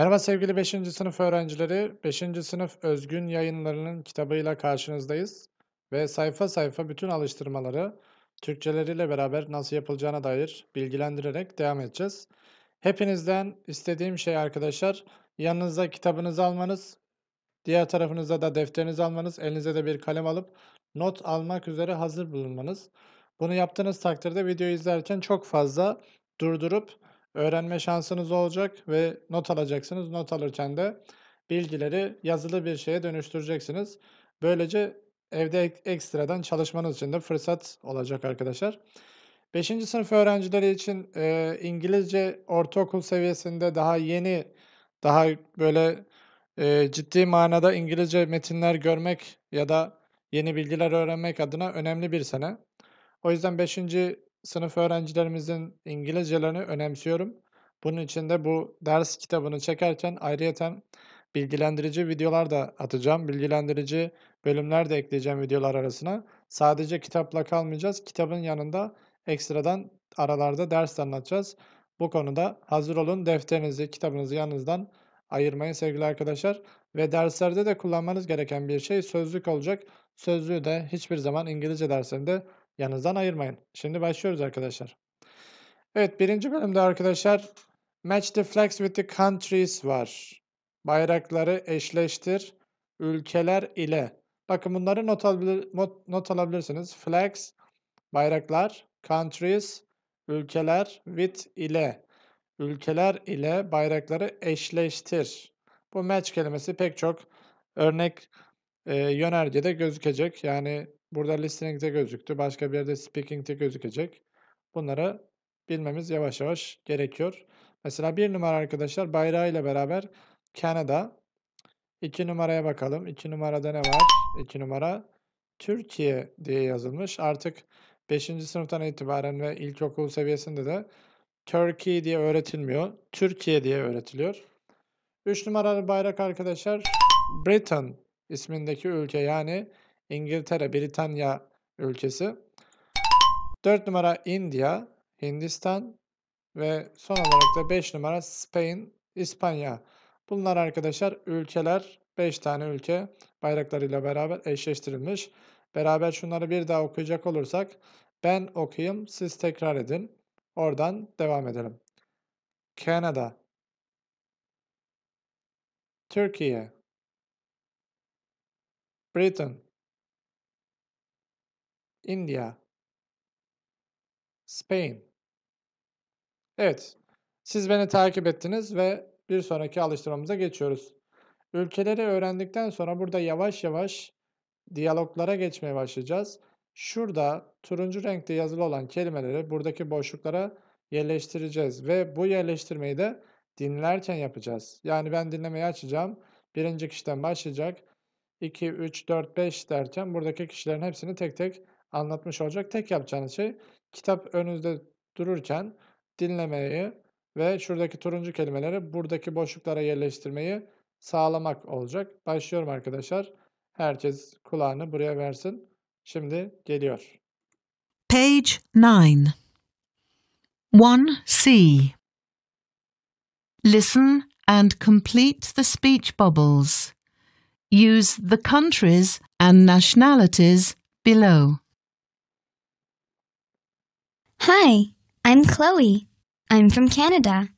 Merhaba sevgili 5. sınıf öğrencileri. 5. sınıf özgün yayınlarının kitabıyla karşınızdayız. Ve sayfa sayfa bütün alıştırmaları Türkçeleriyle beraber nasıl yapılacağına dair bilgilendirerek devam edeceğiz. Hepinizden istediğim şey arkadaşlar yanınıza kitabınızı almanız, diğer tarafınıza da defterinizi almanız, elinize de bir kalem alıp not almak üzere hazır bulunmanız. Bunu yaptığınız takdirde video izlerken çok fazla durdurup öğrenme şansınız olacak ve not alacaksınız. Not alırken de bilgileri yazılı bir şeye dönüştüreceksiniz. Böylece evde ekstradan çalışmanız için de fırsat olacak arkadaşlar. 5. sınıf öğrencileri için e, İngilizce ortaokul seviyesinde daha yeni, daha böyle e, ciddi manada İngilizce metinler görmek ya da yeni bilgiler öğrenmek adına önemli bir sene. O yüzden 5 sınıf öğrencilerimizin İngilizcelerini önemsiyorum. Bunun için de bu ders kitabını çekerken ayrıyeten bilgilendirici videolar da atacağım. Bilgilendirici bölümler de ekleyeceğim videolar arasına. Sadece kitapla kalmayacağız. Kitabın yanında ekstradan aralarda ders anlatacağız. Bu konuda hazır olun. Defterinizi, kitabınızı yanınızdan ayırmayın sevgili arkadaşlar. Ve derslerde de kullanmanız gereken bir şey sözlük olacak. Sözlüğü de hiçbir zaman İngilizce derslerinde Yanınızdan ayırmayın. Şimdi başlıyoruz arkadaşlar. Evet birinci bölümde arkadaşlar match the flags with the countries var. Bayrakları eşleştir ülkeler ile. Bakın bunları not, alabilir, not alabilirsiniz. Flags, bayraklar, countries, ülkeler with ile. Ülkeler ile bayrakları eşleştir. Bu match kelimesi pek çok örnek e, yönergede gözükecek. Yani Burada listening'de gözüktü. Başka bir yerde speaking'de gözükecek. Bunları bilmemiz yavaş yavaş gerekiyor. Mesela bir numara arkadaşlar bayrağı ile beraber Kanada. İki numaraya bakalım. İki numarada ne var? İki numara Türkiye diye yazılmış. Artık 5. sınıftan itibaren ve ilkokul seviyesinde de Turkey diye öğretilmiyor. Türkiye diye öğretiliyor. 3 numaralı bayrak arkadaşlar Britain ismindeki ülke yani İngiltere, Britanya ülkesi. 4 numara India, Hindistan ve son olarak da 5 numara Spain, İspanya. Bunlar arkadaşlar ülkeler 5 tane ülke bayraklarıyla beraber eşleştirilmiş. Beraber şunları bir daha okuyacak olursak ben okuyayım siz tekrar edin. Oradan devam edelim. Kanada Türkiye Britain India, Spain. Evet, siz beni takip ettiniz ve bir sonraki alıştırmamıza geçiyoruz. Ülkeleri öğrendikten sonra burada yavaş yavaş diyaloglara geçmeye başlayacağız. Şurada turuncu renkte yazılı olan kelimeleri buradaki boşluklara yerleştireceğiz ve bu yerleştirmeyi de dinlerken yapacağız. Yani ben dinlemeyi açacağım. Birinci kişiden başlayacak. 2, 3, 4, 5 derken buradaki kişilerin hepsini tek tek anlatmış olacak. Tek yapacağınız şey kitap önünüzde dururken dinlemeyi ve şuradaki turuncu kelimeleri buradaki boşluklara yerleştirmeyi sağlamak olacak. Başlıyorum arkadaşlar. Herkes kulağını buraya versin. Şimdi geliyor. Page 9 1C Listen and complete the speech bubbles. Use the countries and nationalities below. Hi, I'm Chloe. I'm from Canada.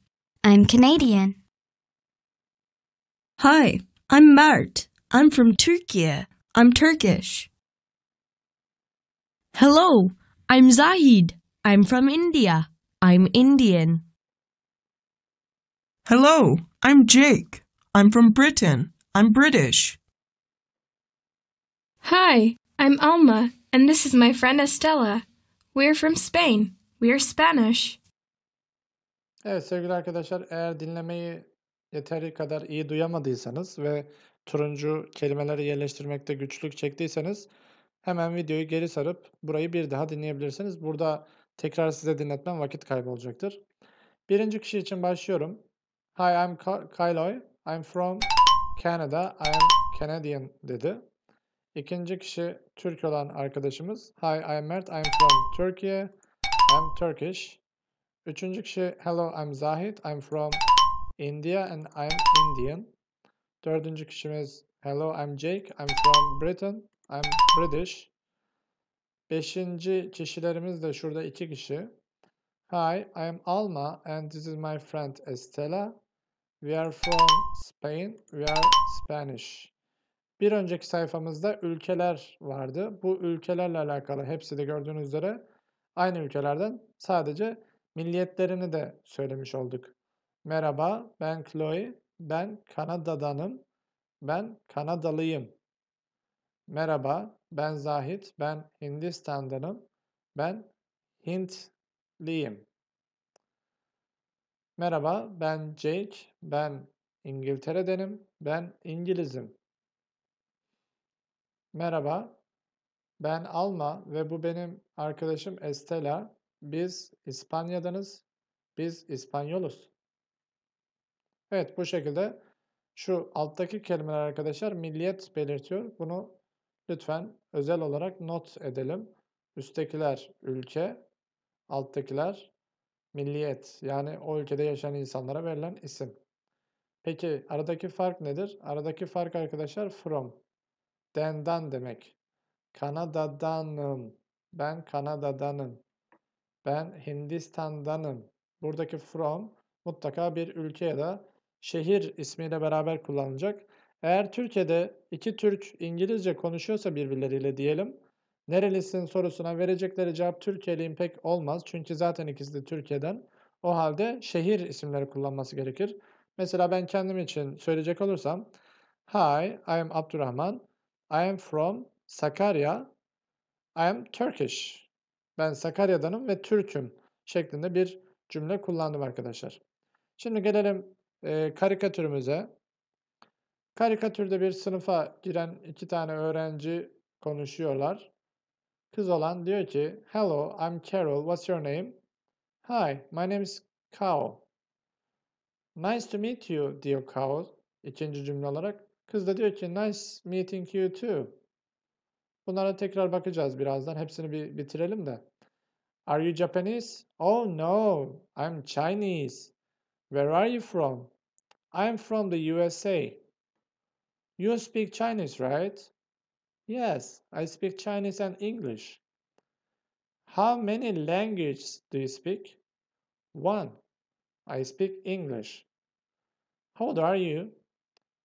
I'm Canadian. Hi, I'm Mart. I'm from Turkey. I'm Turkish. Hello, I'm Zahid. I'm from India. I'm Indian. Hello, I'm Jake. I'm from Britain. I'm British. Hi, I'm Alma, and this is my friend Estella. We're from Spain. We're Spanish. Evet sevgili arkadaşlar eğer dinlemeyi yeteri kadar iyi duyamadıysanız ve turuncu kelimeleri yerleştirmekte güçlük çektiyseniz hemen videoyu geri sarıp burayı bir daha dinleyebilirsiniz. Burada tekrar size dinletmem vakit kaybı olacaktır. Birinci kişi için başlıyorum. Hi I'm Kyloy. I'm from Canada. I'm Canadian dedi. İkinci kişi Türk olan arkadaşımız. Hi, I'm Mert. I'm from Turkey. I'm Turkish. Üçüncü kişi Hello, I'm Zahid. I'm from India and I'm Indian. Dördüncü kişimiz Hello, I'm Jake. I'm from Britain. I'm British. Beşinci kişilerimiz de şurada iki kişi. Hi, I'm Alma and this is my friend Estela. We are from Spain. We are Spanish. Bir önceki sayfamızda ülkeler vardı. Bu ülkelerle alakalı hepsi de gördüğünüz üzere aynı ülkelerden sadece milliyetlerini de söylemiş olduk. Merhaba, ben Chloe, ben Kanada'danım, ben Kanadalıyım. Merhaba, ben Zahit, ben Hindistan'danım, ben Hintliyim. Merhaba, ben Jake, ben İngiltere'denim, ben İngilizim. Merhaba, ben Alma ve bu benim arkadaşım Estela. Biz İspanya'danız, biz İspanyoluz. Evet, bu şekilde şu alttaki kelimeler arkadaşlar milliyet belirtiyor. Bunu lütfen özel olarak not edelim. Üsttekiler ülke, alttakiler milliyet yani o ülkede yaşayan insanlara verilen isim. Peki aradaki fark nedir? Aradaki fark arkadaşlar from. Dendan demek. Kanada'danım. Ben Kanada'danım. Ben Hindistan'danım. Buradaki from mutlaka bir ülke ya da şehir ismiyle beraber kullanılacak. Eğer Türkiye'de iki Türk İngilizce konuşuyorsa birbirleriyle diyelim, nerelisin sorusuna verecekleri cevap Türkiye'liyim pek olmaz. Çünkü zaten ikisi de Türkiye'den. O halde şehir isimleri kullanması gerekir. Mesela ben kendim için söyleyecek olursam, Hi, I am Abdurrahman. I am from Sakarya. I am Turkish. Ben Sakarya'danım ve Türk'üm şeklinde bir cümle kullandım arkadaşlar. Şimdi gelelim e, karikatürümüze. Karikatürde bir sınıfa giren iki tane öğrenci konuşuyorlar. Kız olan diyor ki, Hello, I'm Carol. What's your name? Hi, my name is Kao. Nice to meet you diyor Kao İkinci cümle olarak. Kız da diyor ki nice meeting you too. Bunlara tekrar bakacağız birazdan. Hepsini bir bitirelim de. Are you Japanese? Oh no, I'm Chinese. Where are you from? I'm from the USA. You speak Chinese, right? Yes, I speak Chinese and English. How many languages do you speak? One. I speak English. How old are you?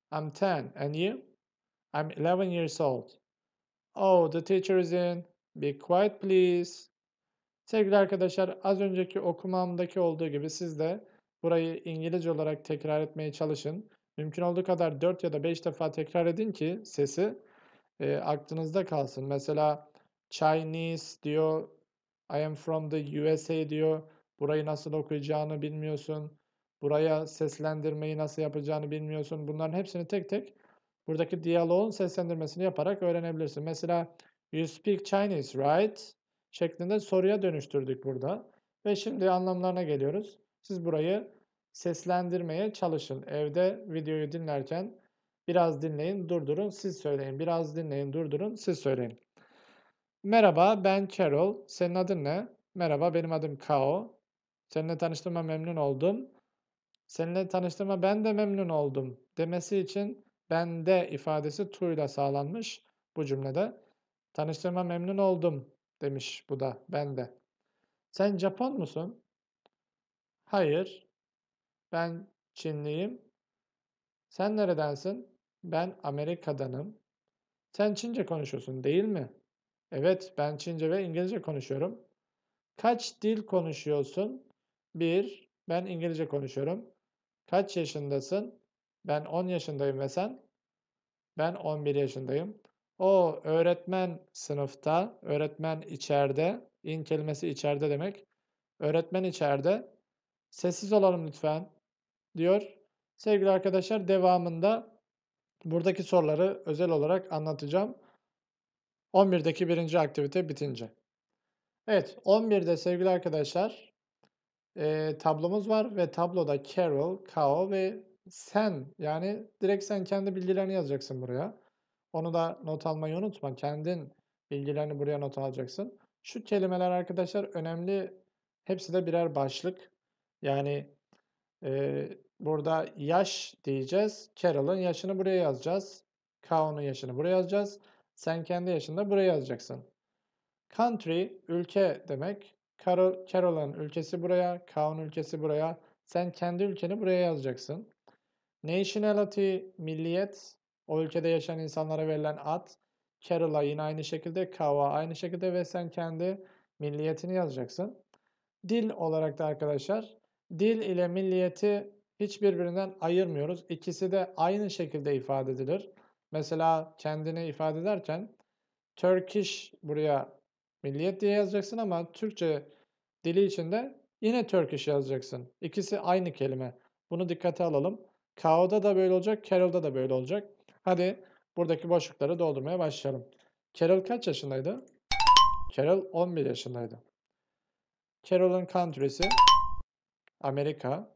I'm 10. And you? I'm 11 years old. Oh, the teacher is in. Be quiet please. Sevgili arkadaşlar, az önceki okumamdaki olduğu gibi siz de burayı İngilizce olarak tekrar etmeye çalışın. Mümkün olduğu kadar 4 ya da 5 defa tekrar edin ki sesi e, aklınızda kalsın. Mesela Chinese diyor, I am from the USA diyor. Burayı nasıl okuyacağını bilmiyorsun. Buraya seslendirmeyi nasıl yapacağını bilmiyorsun. Bunların hepsini tek tek buradaki diyaloğun seslendirmesini yaparak öğrenebilirsin. Mesela you speak Chinese right? şeklinde soruya dönüştürdük burada. Ve şimdi anlamlarına geliyoruz. Siz burayı seslendirmeye çalışın. Evde videoyu dinlerken biraz dinleyin, durdurun, siz söyleyin. Biraz dinleyin, durdurun, siz söyleyin. Merhaba, ben Carol. Senin adın ne? Merhaba, benim adım Kao. Seninle tanıştığıma memnun oldum seninle tanıştığıma ben de memnun oldum demesi için bende ifadesi tu ile sağlanmış bu cümlede. Tanıştığıma memnun oldum demiş bu da bende. Sen Japon musun? Hayır. Ben Çinliyim. Sen neredensin? Ben Amerika'danım. Sen Çince konuşuyorsun değil mi? Evet, ben Çince ve İngilizce konuşuyorum. Kaç dil konuşuyorsun? Bir, ben İngilizce konuşuyorum. Kaç yaşındasın? Ben 10 yaşındayım ve sen? Ben 11 yaşındayım. O öğretmen sınıfta, öğretmen içeride, in kelimesi içeride demek. Öğretmen içeride. Sessiz olalım lütfen diyor. Sevgili arkadaşlar devamında buradaki soruları özel olarak anlatacağım. 11'deki birinci aktivite bitince. Evet 11'de sevgili arkadaşlar e, tablomuz var ve tabloda Carol, Kao ve sen yani direkt sen kendi bilgilerini yazacaksın buraya. Onu da not almayı unutma. Kendin bilgilerini buraya not alacaksın. Şu kelimeler arkadaşlar önemli. Hepsi de birer başlık. Yani e, burada yaş diyeceğiz. Carol'ın yaşını buraya yazacağız. Kao'nun yaşını buraya yazacağız. Sen kendi yaşını da buraya yazacaksın. Country ülke demek. Carol, Carol'ın ülkesi buraya, Kaun ülkesi buraya. Sen kendi ülkeni buraya yazacaksın. Nationality, milliyet, o ülkede yaşayan insanlara verilen ad. Carol'a yine aynı şekilde, Kava aynı şekilde ve sen kendi milliyetini yazacaksın. Dil olarak da arkadaşlar, dil ile milliyeti hiç birbirinden ayırmıyoruz. İkisi de aynı şekilde ifade edilir. Mesela kendini ifade ederken Turkish buraya Milliyet diye yazacaksın ama Türkçe dili içinde yine Turkish yazacaksın. İkisi aynı kelime. Bunu dikkate alalım. Kao'da da böyle olacak, Carol'da e da böyle olacak. Hadi buradaki boşlukları doldurmaya başlayalım. Carol e kaç yaşındaydı? Carol e 11 yaşındaydı. Carol'ın country'si Amerika.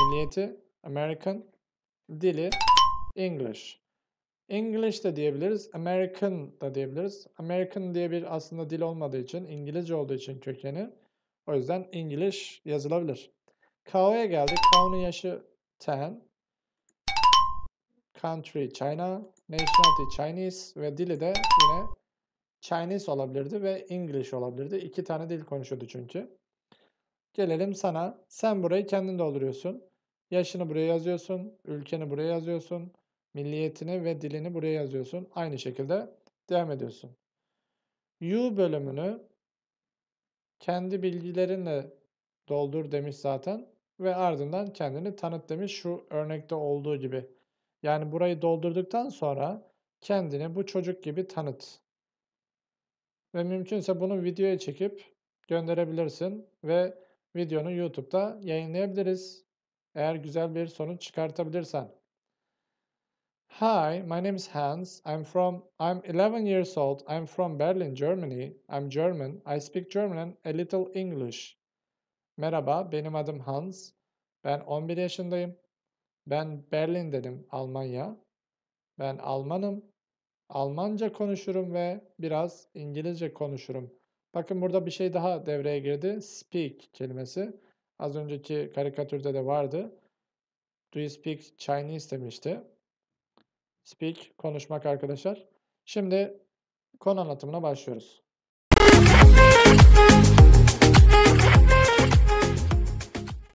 Milliyeti American. Dili English. English de diyebiliriz, American da diyebiliriz. American diye bir aslında dil olmadığı için, İngilizce olduğu için kökeni. O yüzden English yazılabilir. Kao'ya geldik. Kao'nun yaşı 10. Country China, nationality Chinese ve dili de yine Chinese olabilirdi ve English olabilirdi. İki tane dil konuşuyordu çünkü. Gelelim sana. Sen burayı kendin dolduruyorsun. Yaşını buraya yazıyorsun, ülkeni buraya yazıyorsun, milliyetini ve dilini buraya yazıyorsun. Aynı şekilde devam ediyorsun. U bölümünü kendi bilgilerinle doldur demiş zaten ve ardından kendini tanıt demiş şu örnekte olduğu gibi. Yani burayı doldurduktan sonra kendini bu çocuk gibi tanıt. Ve mümkünse bunu videoya çekip gönderebilirsin ve videonu YouTube'da yayınlayabiliriz. Eğer güzel bir sonuç çıkartabilirsen. Hi, my name is Hans. I'm from I'm 11 years old. I'm from Berlin, Germany. I'm German. I speak German and a little English. Merhaba, benim adım Hans. Ben 11 yaşındayım. Ben Berlin dedim, Almanya. Ben Almanım. Almanca konuşurum ve biraz İngilizce konuşurum. Bakın burada bir şey daha devreye girdi. Speak kelimesi. Az önceki karikatürde de vardı. Do you speak Chinese demişti. Speak, konuşmak arkadaşlar. Şimdi konu anlatımına başlıyoruz.